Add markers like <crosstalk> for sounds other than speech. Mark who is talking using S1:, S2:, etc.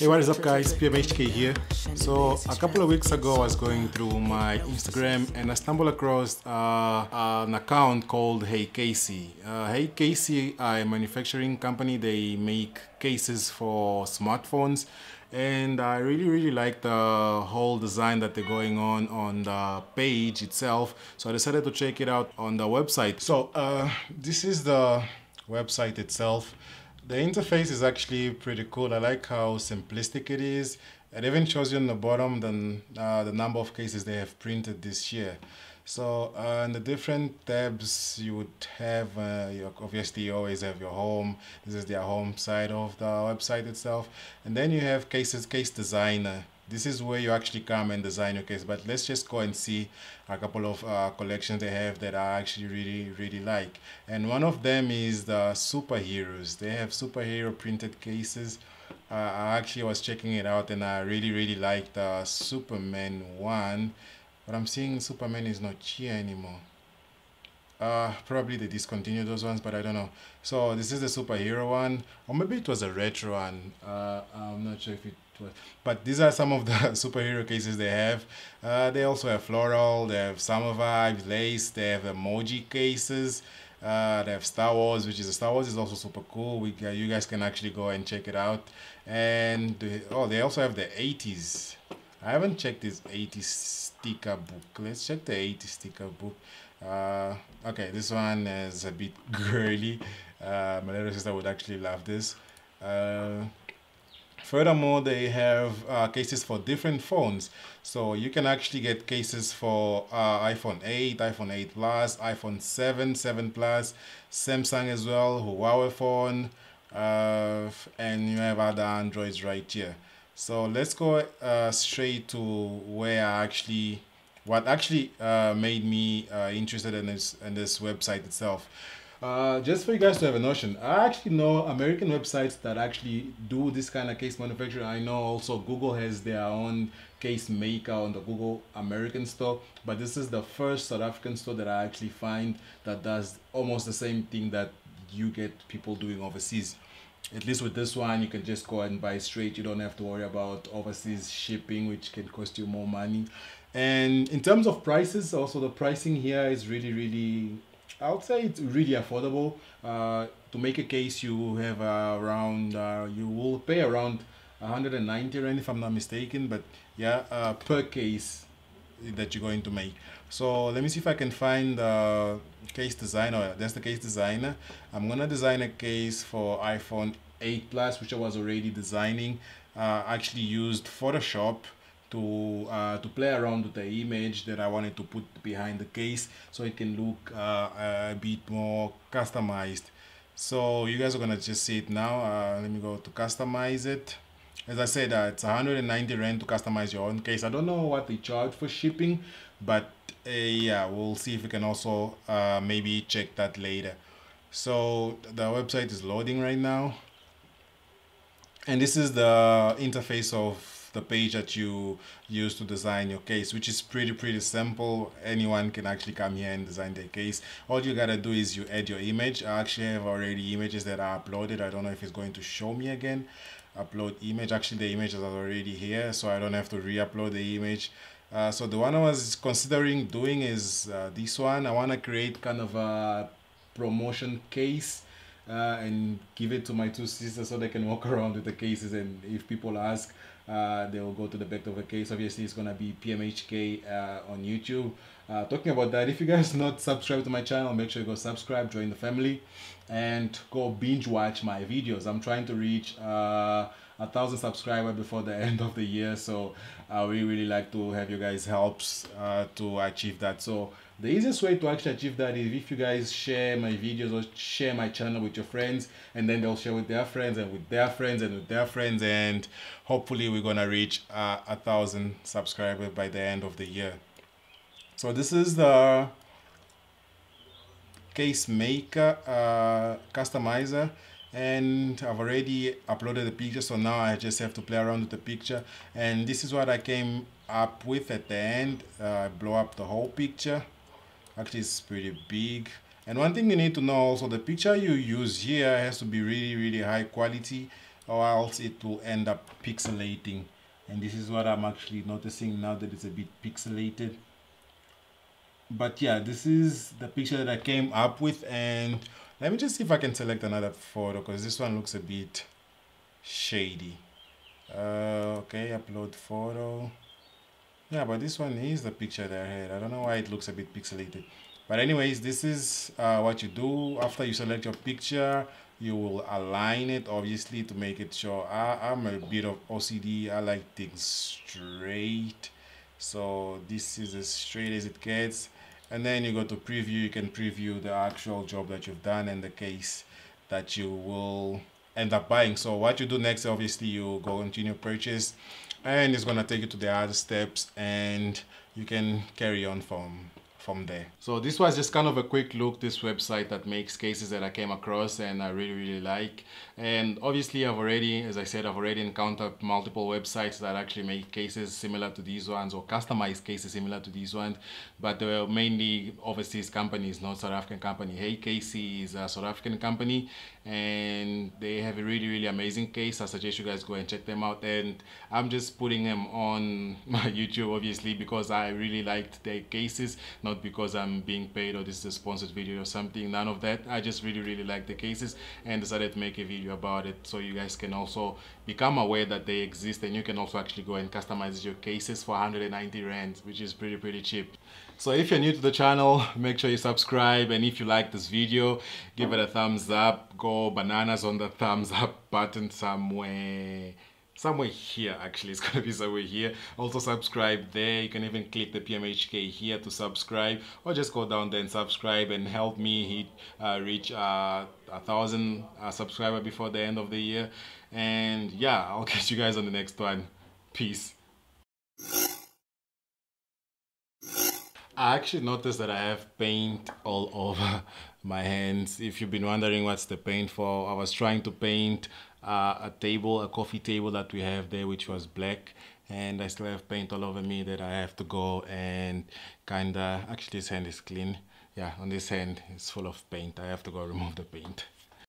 S1: Hey what is up guys, PMHK here. So a couple of weeks ago I was going through my Instagram and I stumbled across uh, uh, an account called Hey Casey. Uh, hey Casey a manufacturing company, they make cases for smartphones and I really really like the whole design that they're going on on the page itself so I decided to check it out on the website so uh, this is the website itself the interface is actually pretty cool. I like how simplistic it is. It even shows you on the bottom the, uh, the number of cases they have printed this year. So uh, in the different tabs you would have, uh, your, obviously you always have your home. This is their home side of the website itself. And then you have cases, case designer this is where you actually come and design your case but let's just go and see a couple of uh, collections they have that I actually really really like and one of them is the superheroes they have superhero printed cases uh, I actually was checking it out and I really really like the Superman one but I'm seeing Superman is not here anymore uh, probably they discontinued those ones, but I don't know. So this is the superhero one, or maybe it was a retro one. Uh, I'm not sure if it was, but these are some of the <laughs> superhero cases they have. Uh, they also have floral, they have summer vibes, lace, they have emoji cases. Uh, they have Star Wars, which is Star Wars is also super cool. We uh, you guys can actually go and check it out. And oh, they also have the 80s. I haven't checked this 80s sticker book. Let's check the 80s sticker book. Uh, okay, this one is a bit <laughs> girly. Uh, my little sister would actually love this. Uh, furthermore, they have uh, cases for different phones. So you can actually get cases for uh, iPhone 8, iPhone 8 Plus, iPhone 7, 7 Plus, Samsung as well, Huawei phone, uh, and you have other Androids right here. So let's go straight to where I actually what actually uh, made me uh, interested in this in this website itself. Uh, just for you guys to have a notion, I actually know American websites that actually do this kind of case manufacturing. I know also Google has their own case maker on the Google American store, but this is the first South African store that I actually find that does almost the same thing that you get people doing overseas at least with this one you can just go and buy straight you don't have to worry about overseas shipping which can cost you more money and in terms of prices also the pricing here is really really i would say it's really affordable uh, to make a case you have uh, around uh, you will pay around 190 rand if i'm not mistaken but yeah uh, per case that you're going to make. So let me see if I can find the case designer. That's the case designer. I'm gonna design a case for iPhone 8 Plus, which I was already designing. Uh, actually used Photoshop to uh, to play around with the image that I wanted to put behind the case, so it can look uh, a bit more customized. So you guys are gonna just see it now. Uh, let me go to customize it as I said, uh, it's 190 Rand to customize your own case. I don't know what they charge for shipping, but uh, yeah, we'll see if we can also uh, maybe check that later. So the website is loading right now. And this is the interface of the page that you use to design your case, which is pretty, pretty simple. Anyone can actually come here and design their case. All you gotta do is you add your image. I actually have already images that are uploaded. I don't know if it's going to show me again. Upload image, actually the images are already here, so I don't have to re-upload the image. Uh, so the one I was considering doing is uh, this one. I wanna create kind of a promotion case uh, and give it to my two sisters so they can walk <laughs> around with the cases. And if people ask, uh, they will go to the back of the case. Obviously, it's gonna be PMHK uh, on YouTube. Uh, talking about that, if you guys <laughs> not subscribed to my channel, make sure you go subscribe, join the family, and go binge watch my videos. I'm trying to reach uh, a thousand subscriber before the <laughs> end of the year, so uh, we really like to have you guys helps uh, to achieve that. So the easiest way to actually achieve that is if you guys share my videos or share my channel with your friends and then they'll share with their friends and with their friends and with their friends and hopefully we're gonna reach uh, a thousand subscribers by the end of the year. So this is the case maker uh, customizer and I've already uploaded the picture so now I just have to play around with the picture and this is what I came up with at the end. Uh, blow up the whole picture actually it's pretty big and one thing you need to know also the picture you use here has to be really really high quality or else it will end up pixelating and this is what I'm actually noticing now that it's a bit pixelated but yeah this is the picture that I came up with and let me just see if I can select another photo because this one looks a bit shady uh, okay upload photo yeah, but this one is the picture that I had. I don't know why it looks a bit pixelated. But anyways, this is uh, what you do after you select your picture. You will align it, obviously, to make it sure. I, I'm a bit of OCD. I like things straight. So this is as straight as it gets. And then you go to preview. You can preview the actual job that you've done and the case that you will end up buying. So what you do next, obviously, you go continue purchase and it's gonna take you to the other steps and you can carry on from from there. So this was just kind of a quick look, this website that makes cases that I came across and I really, really like. And obviously I've already, as I said, I've already encountered multiple websites that actually make cases similar to these ones or customized cases similar to these ones, but they were mainly overseas companies, not South African company. Hey, Casey is a South African company and they have a really really amazing case i suggest you guys go and check them out and i'm just putting them on <laughs> my youtube obviously because i really liked their cases not because i'm being paid or this is a sponsored video or something none of that i just really really like the cases and decided to make a video about it so you guys can also become aware that they exist and you can also actually go and customize your cases for 190 rand which is pretty pretty cheap so if you're new to the channel <laughs> make sure you subscribe and if you like this video give it a thumbs up go more oh, bananas on the thumbs up <laughs> button somewhere somewhere here actually it's gonna be somewhere here also subscribe there you can even click the pmhk here to subscribe or just go down there and subscribe and help me hit uh, reach uh, a thousand uh, subscriber before the end of the year and yeah i'll <laughs> catch you guys on the next one peace I actually noticed that I have paint all <laughs> over my hands. If you've been wondering what's the paint for, I was trying to paint uh, a table, a coffee table that we have there, which was black. And I still have paint all over me that I have to go and kinda, actually this hand is clean. Yeah, on this hand, it's full of paint. I have to go remove the paint.